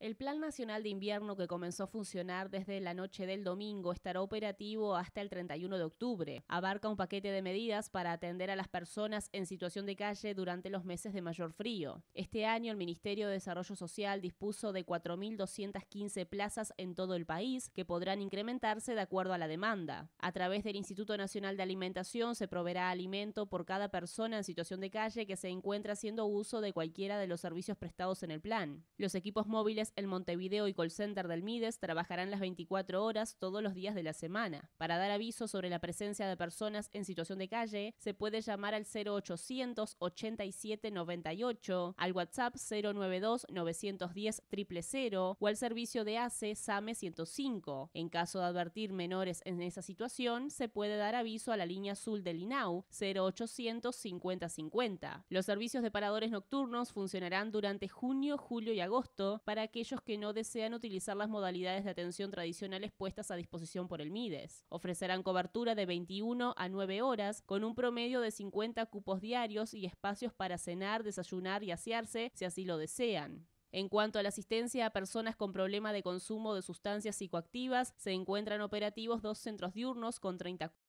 El Plan Nacional de Invierno que comenzó a funcionar desde la noche del domingo estará operativo hasta el 31 de octubre. Abarca un paquete de medidas para atender a las personas en situación de calle durante los meses de mayor frío. Este año el Ministerio de Desarrollo Social dispuso de 4.215 plazas en todo el país que podrán incrementarse de acuerdo a la demanda. A través del Instituto Nacional de Alimentación se proveerá alimento por cada persona en situación de calle que se encuentra haciendo uso de cualquiera de los servicios prestados en el plan. Los equipos móviles el Montevideo y call center del Mides trabajarán las 24 horas todos los días de la semana. Para dar aviso sobre la presencia de personas en situación de calle, se puede llamar al 0800 8798 al WhatsApp 092 910 000 o al servicio de ACE SAME 105. En caso de advertir menores en esa situación, se puede dar aviso a la línea azul del INAU 0800 5050. Los servicios de paradores nocturnos funcionarán durante junio, julio y agosto para que que no desean utilizar las modalidades de atención tradicionales puestas a disposición por el MIDES. Ofrecerán cobertura de 21 a 9 horas, con un promedio de 50 cupos diarios y espacios para cenar, desayunar y asearse, si así lo desean. En cuanto a la asistencia a personas con problema de consumo de sustancias psicoactivas, se encuentran operativos dos centros diurnos con 30